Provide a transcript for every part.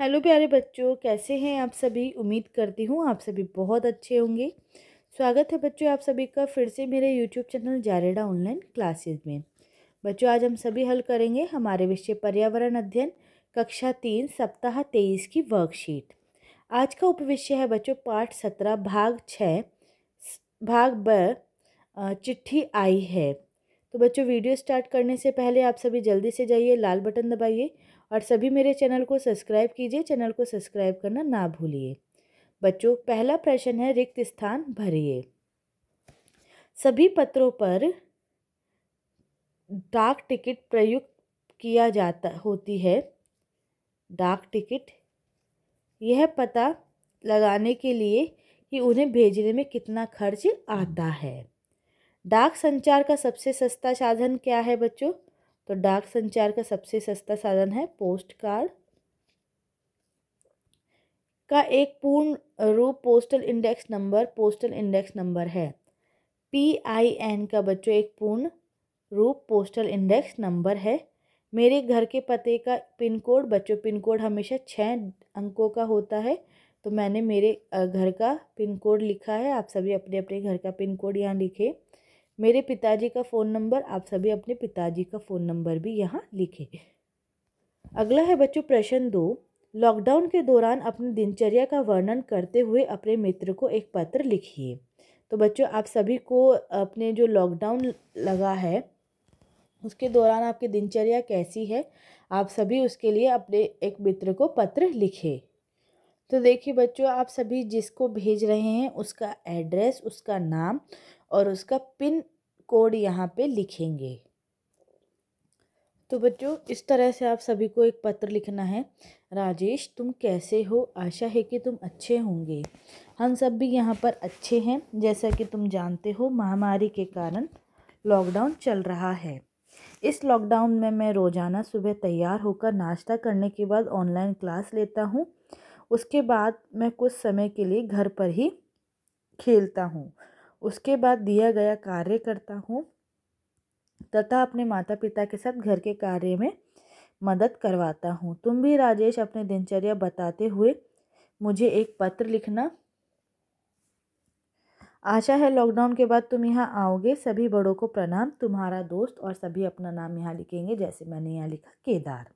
hello प्यारे बच्चों कैसे हैं आप सभी उम्मीद करती हूँ आप सभी बहुत अच्छे होंगे स्वागत है बच्चों आप सभी का फिर से मेरे यूट्यूब चैनल जारेडा ऑनलाइन क्लासेस में बच्चों आज हम सभी हल करेंगे हमारे विषय पर्यावरण अध्ययन कक्षा तीन सप्ताह तेईस की वर्कशीट आज का उपविषय है बच्चों पाठ सत्रह भाग छः भाग ब चिट्ठी आई है तो बच्चों वीडियो स्टार्ट करने से पहले आप सभी जल्दी से जाइए लाल बटन दबाइए और सभी मेरे चैनल को सब्सक्राइब कीजिए चैनल को सब्सक्राइब करना ना भूलिए बच्चों पहला प्रश्न है रिक्त स्थान भरिए सभी पत्रों पर डाक टिकट प्रयुक्त किया जाता होती है डाक टिकट यह पता लगाने के लिए कि उन्हें भेजने में कितना खर्च आता है डाक संचार का सबसे सस्ता साधन क्या है बच्चों तो डाक संचार का सबसे सस्ता साधन है पोस्ट कार्ड का एक पूर्ण रूप postal index number postal index number है पी आई एन का बच्चों एक पूर्ण रूप पोस्टल इंडेक्स नंबर है मेरे घर के पते का पिन कोड बच्चों पिन कोड हमेशा छः अंकों का होता है तो मैंने मेरे घर का पिन कोड लिखा है आप सभी अपने अपने घर का पिन कोड यहाँ लिखे मेरे पिताजी का फ़ोन नंबर आप सभी अपने पिताजी का फ़ोन नंबर भी यहाँ लिखें अगला है बच्चों प्रश्न दो लॉकडाउन के दौरान अपनी दिनचर्या का वर्णन करते हुए अपने मित्र को एक पत्र लिखिए तो बच्चों आप सभी को अपने जो लॉकडाउन लगा है उसके दौरान आपकी दिनचर्या कैसी है आप सभी उसके लिए अपने एक मित्र को पत्र लिखे तो देखिए बच्चों आप सभी जिसको भेज रहे हैं उसका एड्रेस उसका नाम और उसका पिन कोड यहाँ पे लिखेंगे तो बच्चों इस तरह से आप सभी को एक पत्र लिखना है राजेश तुम कैसे हो आशा है कि तुम अच्छे होंगे हम सब भी यहाँ पर अच्छे हैं जैसा कि तुम जानते हो महामारी के कारण लॉकडाउन चल रहा है इस लॉकडाउन में मैं रोज़ाना सुबह तैयार होकर नाश्ता करने के बाद ऑनलाइन क्लास लेता हूँ उसके बाद मैं कुछ समय के लिए घर पर ही खेलता हूँ उसके बाद दिया गया कार्य करता हूँ तथा अपने माता पिता के साथ घर के कार्य में मदद करवाता हूँ तुम भी राजेश अपने दिनचर्या बताते हुए मुझे एक पत्र लिखना आशा है लॉकडाउन के बाद तुम यहाँ आओगे सभी बड़ों को प्रणाम तुम्हारा दोस्त और सभी अपना नाम यहाँ लिखेंगे जैसे मैंने यहाँ लिखा केदार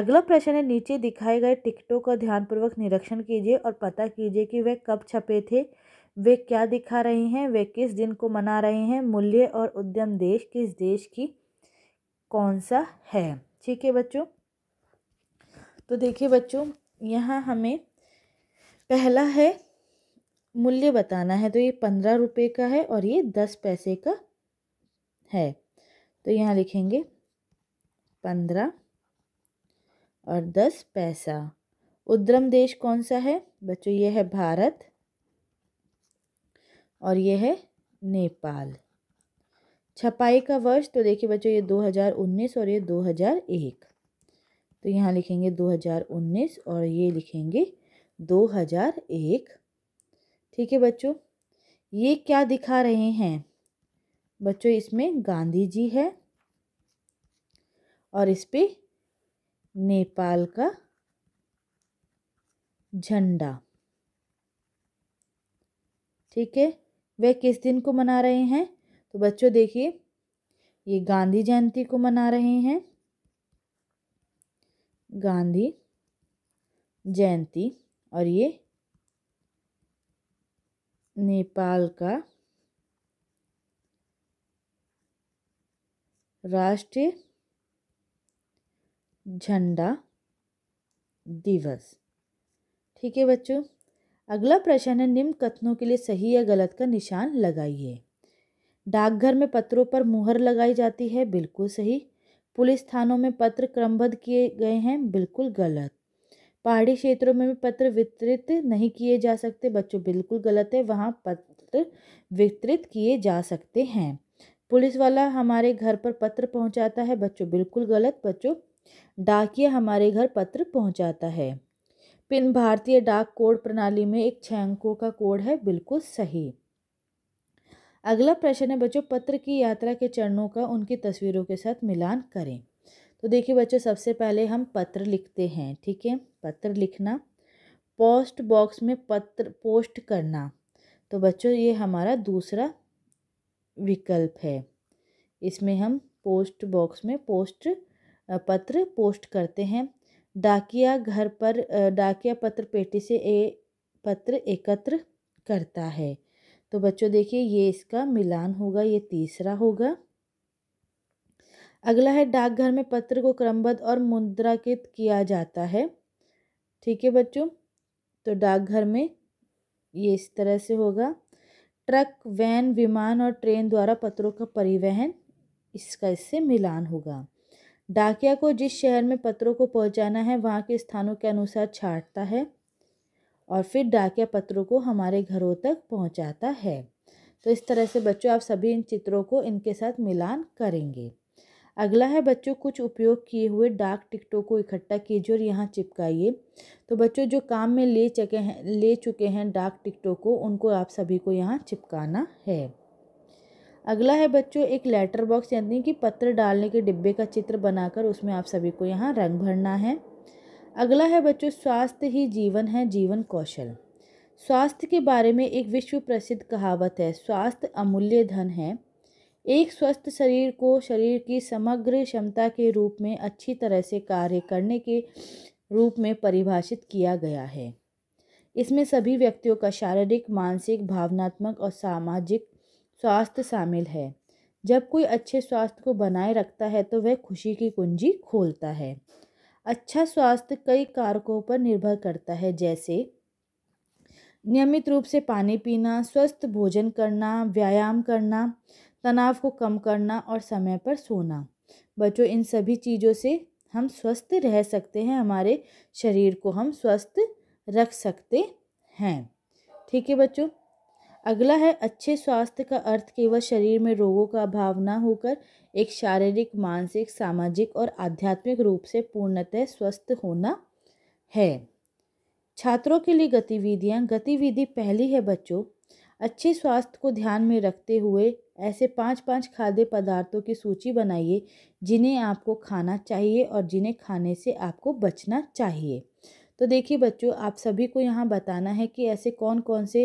अगला प्रश्न है नीचे दिखाए गए टिकटों का ध्यानपूर्वक निरीक्षण कीजिए और पता कीजिए कि वे कब छपे थे वे क्या दिखा रहे हैं वे किस दिन को मना रहे हैं मूल्य और उद्यम देश किस देश की कौन सा है ठीक है बच्चों तो देखिए बच्चों यहाँ हमें पहला है मूल्य बताना है तो ये पंद्रह रुपये का है और ये दस पैसे का है तो यहाँ लिखेंगे पंद्रह और दस पैसा उद्रम देश कौन सा है बच्चों ये है भारत और ये है नेपाल छपाई का वर्ष तो देखिए बच्चों ये 2019 और ये 2001 तो यहाँ लिखेंगे 2019 और ये लिखेंगे 2001 ठीक है बच्चों ये क्या दिखा रहे हैं बच्चों इसमें गांधी जी है और इस पर नेपाल का झंडा ठीक है वह किस दिन को मना रहे हैं तो बच्चों देखिए ये गांधी जयंती को मना रहे हैं गांधी जयंती और ये नेपाल का राष्ट्रीय झंडा दिवस ठीक है बच्चों अगला प्रश्न है निम्न कथनों के लिए सही या गलत का निशान लगाइए डाकघर में पत्रों पर मुहर लगाई जाती है बिल्कुल सही पुलिस थानों में पत्र क्रमबद्ध किए गए हैं बिल्कुल गलत पहाड़ी क्षेत्रों में भी पत्र वितरित नहीं किए जा सकते बच्चों बिल्कुल गलत है वहाँ पत्र वितरित किए जा सकते हैं पुलिस वाला हमारे घर पर पत्र पहुँचाता है बच्चों बिल्कुल गलत बच्चों डाकिया हमारे घर पत्र पहुँचाता है पिन भारतीय डाक कोड प्रणाली में एक छः अंकों का कोड है बिल्कुल सही अगला प्रश्न है बच्चों पत्र की यात्रा के चरणों का उनकी तस्वीरों के साथ मिलान करें तो देखिए बच्चों सबसे पहले हम पत्र लिखते हैं ठीक है पत्र लिखना पोस्ट बॉक्स में पत्र पोस्ट करना तो बच्चों ये हमारा दूसरा विकल्प है इसमें हम पोस्ट बॉक्स में पोस्ट पत्र पोस्ट करते हैं डाकिया घर पर डाकिया पत्र पेटी से ए पत्र एकत्र करता है तो बच्चों देखिए ये इसका मिलान होगा ये तीसरा होगा अगला है डाकघर में पत्र को क्रमबद्ध और मुद्राकृत किया जाता है ठीक है बच्चों तो डाकघर में ये इस तरह से होगा ट्रक वैन विमान और ट्रेन द्वारा पत्रों का परिवहन इसका इससे मिलान होगा डाकिया को जिस शहर में पत्रों को पहुंचाना है वहाँ के स्थानों के अनुसार छाटता है और फिर डाकिया पत्रों को हमारे घरों तक पहुँचाता है तो इस तरह से बच्चों आप सभी इन चित्रों को इनके साथ मिलान करेंगे अगला है बच्चों कुछ उपयोग किए हुए डाक टिकटों को इकट्ठा कीजिए और यहाँ चिपकाइए तो बच्चों जो काम में ले चुके हैं ले चुके हैं डाक टिकटों को उनको आप सभी को यहाँ चिपकाना है अगला है बच्चों एक लेटर बॉक्स यानी कि पत्र डालने के डिब्बे का चित्र बनाकर उसमें आप सभी को यहाँ रंग भरना है अगला है बच्चों स्वास्थ्य ही जीवन है जीवन कौशल स्वास्थ्य के बारे में एक विश्व प्रसिद्ध कहावत है स्वास्थ्य अमूल्य धन है एक स्वस्थ शरीर को शरीर की समग्र क्षमता के रूप में अच्छी तरह से कार्य करने के रूप में परिभाषित किया गया है इसमें सभी व्यक्तियों का शारीरिक मानसिक भावनात्मक और सामाजिक स्वास्थ्य शामिल है जब कोई अच्छे स्वास्थ्य को बनाए रखता है तो वह खुशी की कुंजी खोलता है अच्छा स्वास्थ्य कई कारकों पर निर्भर करता है जैसे नियमित रूप से पानी पीना स्वस्थ भोजन करना व्यायाम करना तनाव को कम करना और समय पर सोना बच्चों इन सभी चीज़ों से हम स्वस्थ रह सकते हैं हमारे शरीर को हम स्वस्थ रख सकते हैं ठीक है बच्चों अगला है अच्छे स्वास्थ्य का अर्थ केवल शरीर में रोगों का अभाव ना होकर एक शारीरिक मानसिक सामाजिक और आध्यात्मिक रूप से पूर्णतः स्वस्थ होना है छात्रों के लिए गतिविधियाँ गतिविधि पहली है बच्चों अच्छे स्वास्थ्य को ध्यान में रखते हुए ऐसे पाँच पाँच खाद्य पदार्थों की सूची बनाइए जिन्हें आपको खाना चाहिए और जिन्हें खाने से आपको बचना चाहिए तो देखिए बच्चों आप सभी को यहाँ बताना है कि ऐसे कौन कौन से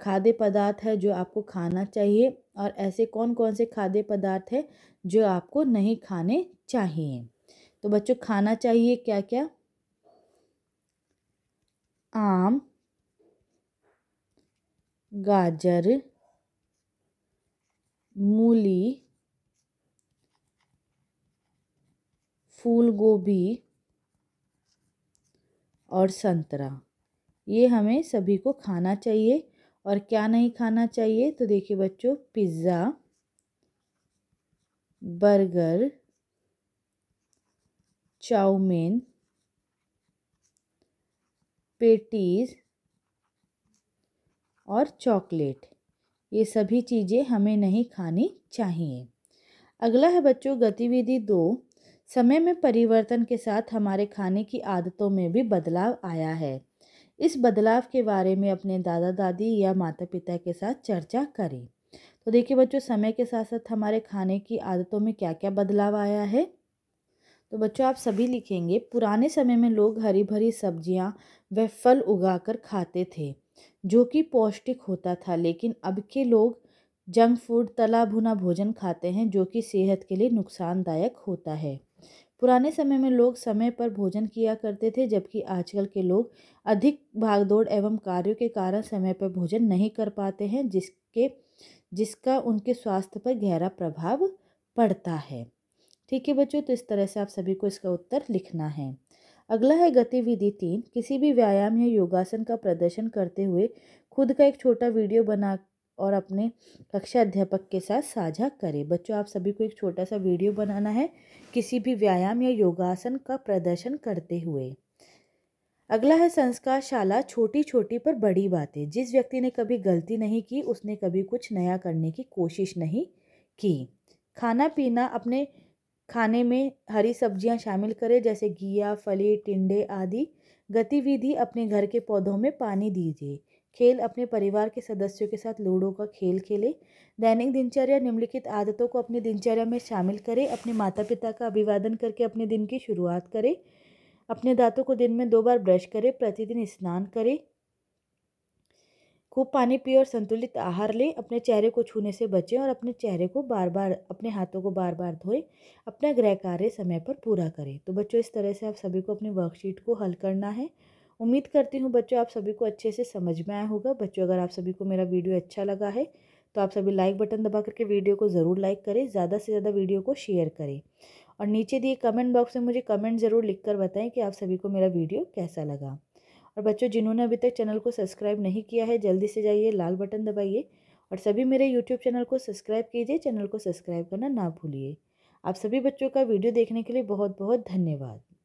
खाद्य पदार्थ है जो आपको खाना चाहिए और ऐसे कौन कौन से खाद्य पदार्थ है जो आपको नहीं खाने चाहिए तो बच्चों खाना चाहिए क्या क्या आम गाजर मूली फूल गोभी और संतरा ये हमें सभी को खाना चाहिए और क्या नहीं खाना चाहिए तो देखिए बच्चों पिज़्ज़ा बर्गर चाउमीन पेटीज और चॉकलेट ये सभी चीज़ें हमें नहीं खानी चाहिए अगला है बच्चों गतिविधि दो समय में परिवर्तन के साथ हमारे खाने की आदतों में भी बदलाव आया है इस बदलाव के बारे में अपने दादा दादी या माता पिता के साथ चर्चा करें तो देखिए बच्चों समय के साथ साथ हमारे खाने की आदतों में क्या क्या बदलाव आया है तो बच्चों आप सभी लिखेंगे पुराने समय में लोग हरी भरी सब्जियां व फल उगाकर खाते थे जो कि पौष्टिक होता था लेकिन अब के लोग जंक फूड तला भुना भोजन खाते हैं जो कि सेहत के लिए नुकसानदायक होता है पुराने समय में लोग समय पर भोजन किया करते थे जबकि आजकल के लोग अधिक भागदौड़ एवं कार्यों के कारण समय पर भोजन नहीं कर पाते हैं जिसके जिसका उनके स्वास्थ्य पर गहरा प्रभाव पड़ता है ठीक है बच्चों तो इस तरह से आप सभी को इसका उत्तर लिखना है अगला है गतिविधि तीन किसी भी व्यायाम या योगासन का प्रदर्शन करते हुए खुद का एक छोटा वीडियो बना और अपने कक्षा अध्यापक के साथ साझा करें बच्चों आप सभी को एक छोटा सा वीडियो बनाना है किसी भी व्यायाम या योगासन का प्रदर्शन करते हुए अगला है संस्कार शाला छोटी छोटी पर बड़ी बातें जिस व्यक्ति ने कभी गलती नहीं की उसने कभी कुछ नया करने की कोशिश नहीं की खाना पीना अपने खाने में हरी सब्जियां शामिल करें जैसे घिया फली टिंडे आदि गतिविधि अपने घर के पौधों में पानी दीजिए खेल अपने परिवार के सदस्यों के साथ लूडो का खेल खेलें दैनिक दिनचर्या निम्नलिखित आदतों को अपनी दिनचर्या में शामिल करें अपने माता पिता का अभिवादन करके अपने दिन की शुरुआत करें अपने दांतों को दिन में दो बार ब्रश करें प्रतिदिन स्नान करें खूब पानी पिए और संतुलित आहार लें अपने चेहरे को छूने से बचें और अपने चेहरे को बार बार अपने हाथों को बार बार धोएं अपना गृह कार्य समय पर पूरा करें तो बच्चों इस तरह से आप सभी को अपनी वर्कशीट को हल करना है उम्मीद करती हूँ बच्चों आप सभी को अच्छे से समझ में आया होगा बच्चों अगर आप सभी को मेरा वीडियो अच्छा लगा है तो आप सभी लाइक बटन दबा करके वीडियो को ज़रूर लाइक करें ज़्यादा से ज़्यादा वीडियो को शेयर करें और नीचे दिए कमेंट बॉक्स में मुझे कमेंट ज़रूर लिख कर बताएं कि आप सभी को मेरा वीडियो कैसा लगा और बच्चों जिन्होंने अभी तक चैनल को सब्सक्राइब नहीं किया है जल्दी से जाइए लाल बटन दबाइए और सभी मेरे यूट्यूब चैनल को सब्सक्राइब कीजिए चैनल को सब्सक्राइब करना ना भूलिए आप सभी बच्चों का वीडियो देखने के लिए बहुत बहुत धन्यवाद